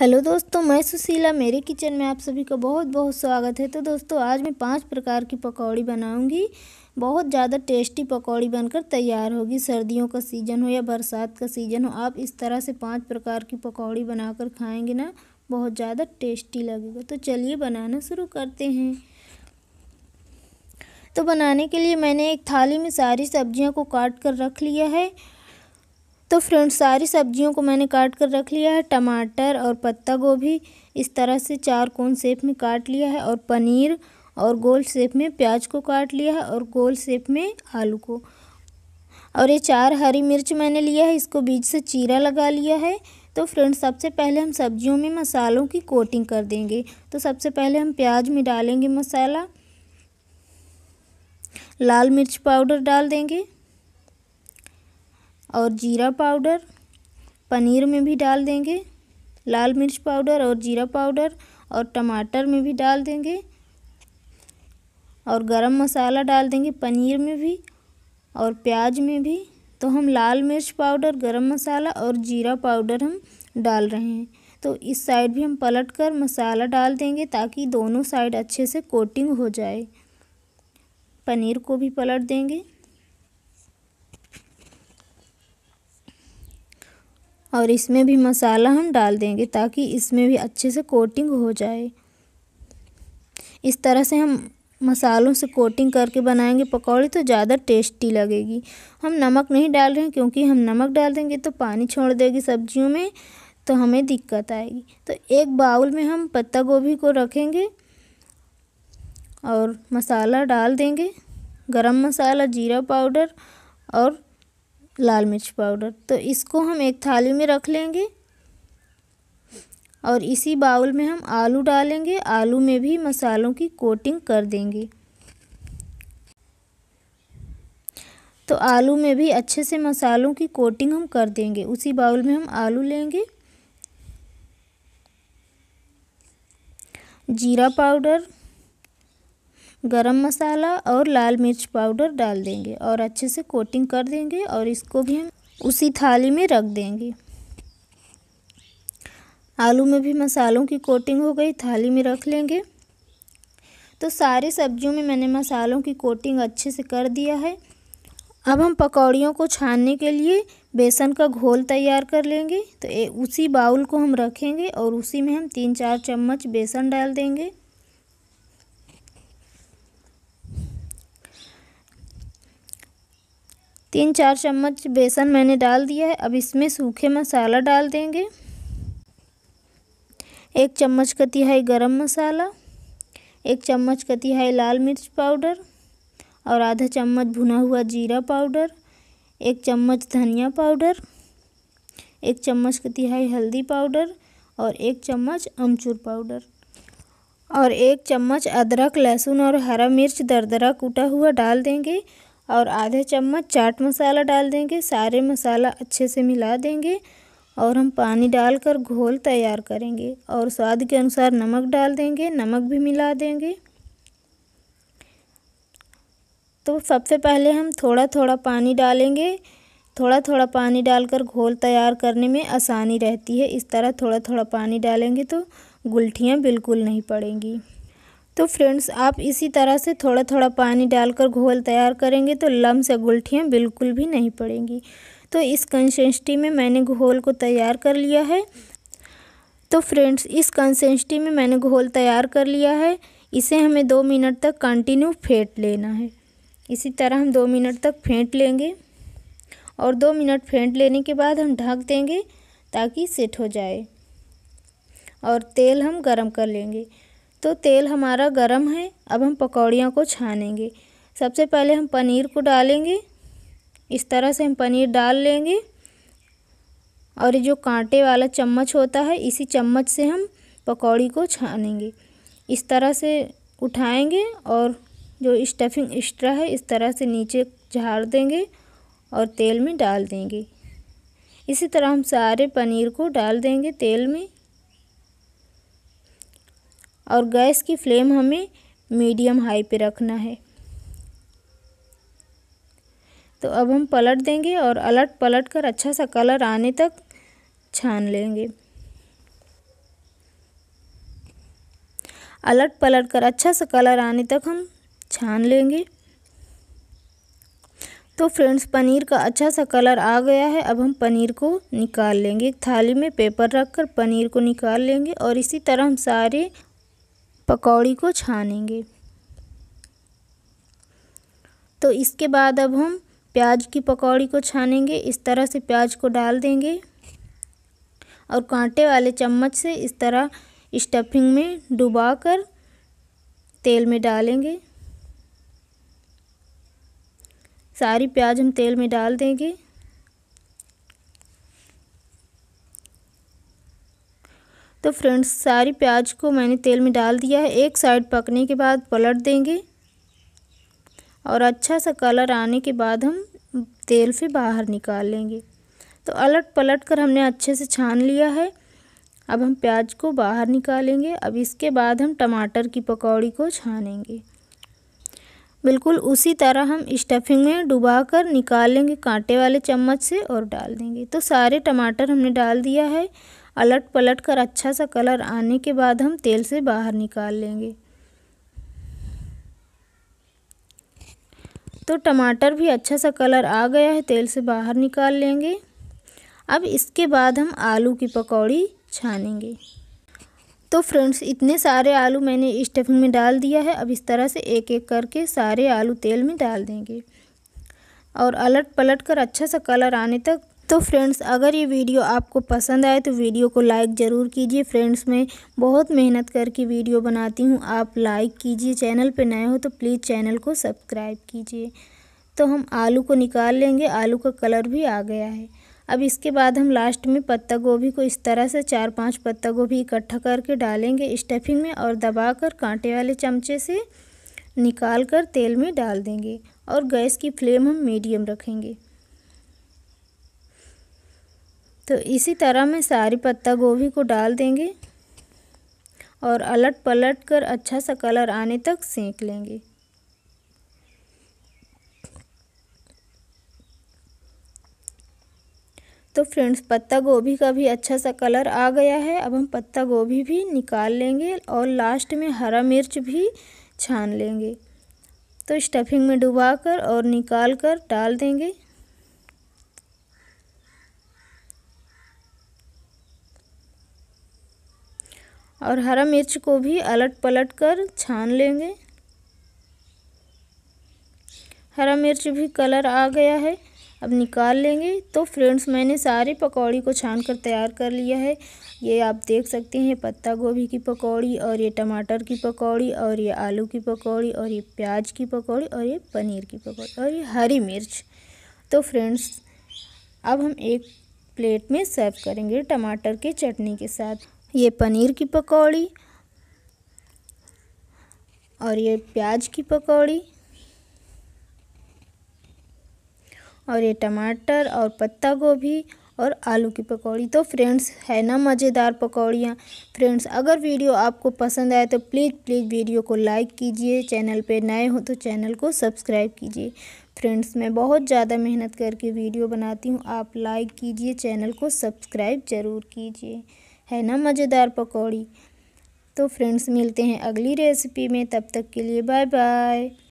hello दोस्तों मैं सुशीला मेरे किचन में आप सभी का बहुत बहुत स्वागत है तो दोस्तों आज मैं पांच प्रकार की पकौड़ी बनाऊंगी बहुत ज़्यादा टेस्टी पकौड़ी बनकर तैयार होगी सर्दियों का सीज़न हो या बरसात का सीज़न हो आप इस तरह से पांच प्रकार की पकौड़ी बनाकर खाएंगे ना बहुत ज़्यादा टेस्टी लगेगा तो चलिए बनाना शुरू करते हैं तो बनाने के लिए मैंने एक थाली में सारी सब्जियों को काट कर रख लिया है तो फ्रेंड्स सारी सब्जियों को मैंने काट कर रख लिया है टमाटर और पत्ता गोभी इस तरह से चार कोन शेप में काट लिया है और पनीर और गोल शेप में प्याज को काट लिया है और गोल शेप में आलू को और ये चार हरी मिर्च मैंने लिया है इसको बीज से चीरा लगा लिया है तो फ्रेंड्स सबसे पहले हम सब्जियों में मसालों की कोटिंग कर देंगे तो सबसे पहले हम प्याज में डालेंगे मसाला लाल मिर्च पाउडर डाल देंगे और जीरा पाउडर पनीर में भी डाल देंगे लाल मिर्च पाउडर और जीरा पाउडर और टमाटर में भी डाल देंगे और गरम मसाला डाल देंगे पनीर में भी और प्याज में भी तो हम लाल मिर्च पाउडर गरम मसाला और जीरा पाउडर हम डाल रहे हैं तो इस साइड भी हम पलट कर मसाला डाल देंगे ताकि दोनों साइड अच्छे से कोटिंग हो जाए पनीर को भी पलट देंगे और इसमें भी मसाला हम डाल देंगे ताकि इसमें भी अच्छे से कोटिंग हो जाए इस तरह से हम मसालों से कोटिंग करके बनाएंगे पकौड़ी तो ज़्यादा टेस्टी लगेगी हम नमक नहीं डाल रहे हैं क्योंकि हम नमक डाल देंगे तो पानी छोड़ देगी सब्जियों में तो हमें दिक्कत आएगी तो एक बाउल में हम पत्ता गोभी को रखेंगे और मसाला डाल देंगे गरम मसाला जीरा पाउडर और लाल मिर्च पाउडर तो इसको हम एक थाली में रख लेंगे और इसी बाउल में हम आलू डालेंगे आलू में भी मसालों की कोटिंग कर देंगे तो आलू में भी अच्छे से मसालों की कोटिंग हम कर देंगे उसी बाउल में हम आलू लेंगे जीरा पाउडर गरम मसाला और लाल मिर्च पाउडर डाल देंगे और अच्छे से कोटिंग कर देंगे और इसको भी हम उसी थाली में रख देंगे आलू में भी मसालों की कोटिंग हो गई थाली में रख लेंगे तो सारे सब्जियों में मैंने मसालों की कोटिंग अच्छे से कर दिया है अब हम पकौड़ियों को छानने के लिए बेसन का घोल तैयार कर लेंगे तो ए, उसी बाउल को हम रखेंगे और उसी में हम तीन चार चम्मच बेसन डाल देंगे तीन चार चम्मच बेसन मैंने डाल दिया है अब इसमें सूखे मसाला डाल देंगे एक चम्मच का तिहाई गरम मसाला एक चम्मच का तिहाई लाल मिर्च पाउडर और आधा चम्मच भुना हुआ जीरा पाउडर एक चम्मच धनिया पाउडर एक चम्मच का तिहाई हल्दी पाउडर और एक चम्मच अमचूर पाउडर और एक चम्मच अदरक लहसुन और हरा मिर्च दरदरा कूटा हुआ डाल देंगे और आधे चम्मच चाट मसाला डाल देंगे सारे मसाला अच्छे से मिला देंगे और हम पानी डालकर घोल तैयार करेंगे और स्वाद के अनुसार नमक डाल देंगे नमक भी मिला देंगे तो सबसे पहले हम थोड़ा थोड़ा पानी डालेंगे थोड़ा थोड़ा पानी डालकर घोल तैयार करने में आसानी रहती है इस तरह थोड़ा थोड़ा पानी डालेंगे तो गुल्ठियाँ बिल्कुल नहीं पड़ेंगी तो फ्रेंड्स आप इसी तरह से थोड़ा थोड़ा पानी डालकर घोल तैयार करेंगे तो लम्स से गुल्ठियाँ बिल्कुल भी नहीं पड़ेंगी तो इस कंसेंसटी में मैंने घोल को तैयार कर लिया है तो फ्रेंड्स इस कंसेंसटी में मैंने घोल तैयार कर लिया है इसे हमें दो मिनट तक कंटिन्यू फेंट लेना है इसी तरह हम दो मिनट तक फेंट लेंगे और दो मिनट फेंट लेने के बाद हम ढक देंगे ताकि सेट हो जाए और तेल हम गरम कर लेंगे तो तेल हमारा गरम है अब हम पकौड़ियों को छानेंगे सबसे पहले हम पनीर को डालेंगे इस तरह से हम पनीर डाल लेंगे और ये जो कांटे वाला चम्मच होता है इसी चम्मच से हम पकौड़ी को छानेंगे इस तरह से उठाएंगे और जो स्टफिंग एक्स्ट्रा है इस तरह से नीचे झाड़ देंगे और तेल में डाल देंगे इसी तरह हम सारे पनीर को डाल देंगे तेल में और गैस की फ्लेम हमें मीडियम हाई पे रखना है तो अब हम पलट देंगे और अलट पलट कर अच्छा सा कलर आने तक छान लेंगे अलट पलट कर अच्छा सा कलर आने तक हम छान लेंगे तो फ्रेंड्स पनीर का अच्छा सा कलर आ गया है अब हम पनीर को निकाल लेंगे थाली में पेपर रख कर पनीर को निकाल लेंगे और इसी तरह हम सारे पकौड़ी को छानेंगे तो इसके बाद अब हम प्याज की पकौड़ी को छानेंगे इस तरह से प्याज को डाल देंगे और कांटे वाले चम्मच से इस तरह स्टफिंग में डुबा कर तेल में डालेंगे सारी प्याज हम तेल में डाल देंगे तो फ्रेंड्स सारी प्याज को मैंने तेल में डाल दिया है एक साइड पकने के बाद पलट देंगे और अच्छा सा कलर आने के बाद हम तेल से बाहर निकाल लेंगे तो अलट पलट कर हमने अच्छे से छान लिया है अब हम प्याज को बाहर निकालेंगे अब इसके बाद हम टमाटर की पकौड़ी को छानेंगे बिल्कुल उसी तरह हम स्टफिंग में डुबा कर निकाल लेंगे कांटे वाले चम्मच से और डाल देंगे तो सारे टमाटर हमने डाल दिया है अलट पलट कर अच्छा सा कलर आने के बाद हम तेल से बाहर निकाल लेंगे तो टमाटर भी अच्छा सा कलर आ गया है तेल से बाहर निकाल लेंगे अब इसके बाद हम आलू की पकौड़ी छानेंगे तो फ्रेंड्स इतने सारे आलू मैंने स्टफिंग में डाल दिया है अब इस तरह से एक एक करके सारे आलू तेल में डाल देंगे और अलट पलट कर अच्छा सा कलर आने तक तो फ्रेंड्स अगर ये वीडियो आपको पसंद आए तो वीडियो को लाइक ज़रूर कीजिए फ्रेंड्स मैं बहुत मेहनत करके वीडियो बनाती हूँ आप लाइक कीजिए चैनल पे नए हो तो प्लीज़ चैनल को सब्सक्राइब कीजिए तो हम आलू को निकाल लेंगे आलू का कलर भी आ गया है अब इसके बाद हम लास्ट में पत्ता गोभी को इस तरह से चार पाँच पत्ता गोभी इकट्ठा करके डालेंगे स्टफिंग में और कर कांटे वाले चमचे से निकाल कर तेल में डाल देंगे और गैस की फ्लेम हम मीडियम रखेंगे तो इसी तरह मैं सारी पत्ता गोभी को डाल देंगे और अलट पलट कर अच्छा सा कलर आने तक सेंक लेंगे तो फ्रेंड्स पत्ता गोभी का भी अच्छा सा कलर आ गया है अब हम पत्ता गोभी भी निकाल लेंगे और लास्ट में हरा मिर्च भी छान लेंगे तो स्टफिंग में डुबा कर और निकाल कर डाल देंगे और हरा मिर्च को भी अलट पलट कर छान लेंगे हरा मिर्च भी कलर आ गया है अब निकाल लेंगे तो फ्रेंड्स मैंने सारे पकौड़ी को छान कर तैयार कर लिया है ये आप देख सकते हैं पत्ता गोभी की पकौड़ी और ये टमाटर की पकौड़ी और ये आलू की पकौड़ी और ये प्याज की पकौड़ी और ये पनीर की पकौड़ी और ये हरी मिर्च तो फ्रेंड्स अब हम एक प्लेट में सर्व करेंगे टमाटर के चटनी के साथ ये पनीर की पकौड़ी और ये प्याज की पकौड़ी और ये टमाटर और पत्ता गोभी और आलू की पकौड़ी तो फ्रेंड्स है ना मज़ेदार पकौड़ियाँ फ्रेंड्स अगर वीडियो आपको पसंद आए तो प्लीज़ प्लीज़ वीडियो को लाइक कीजिए चैनल पे नए हो तो चैनल को सब्सक्राइब कीजिए फ्रेंड्स मैं बहुत ज़्यादा मेहनत करके वीडियो बनाती हूँ आप लाइक कीजिए चैनल को सब्सक्राइब ज़रूर कीजिए है ना मज़ेदार पकौड़ी तो फ्रेंड्स मिलते हैं अगली रेसिपी में तब तक के लिए बाय बाय